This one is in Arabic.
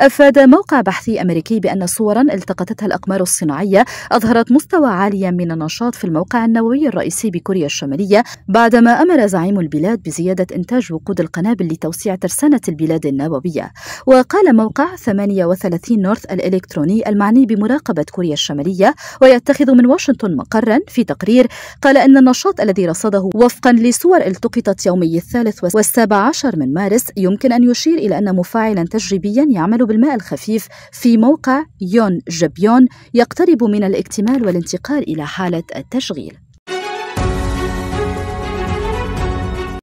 أفاد موقع بحثي أمريكي بأن صورا التقطتها الأقمار الصناعية أظهرت مستوى عاليا من النشاط في الموقع النووي الرئيسي بكوريا الشمالية بعدما أمر زعيم البلاد بزيادة إنتاج وقود القنابل لتوسيع ترسانة البلاد النووية وقال موقع 38 نورث الإلكتروني المعني بمراقبة كوريا الشمالية ويتخذ من واشنطن مقرا في تقرير قال أن النشاط الذي رصده وفقا لصور التقطت يومي الثالث والسابع عشر من مارس يمكن أن يشير إلى أن مفاعلا تجريبيا يعمل يحتل بالماء الخفيف في موقع يون جبيون يقترب من الاكتمال والانتقال إلى حالة التشغيل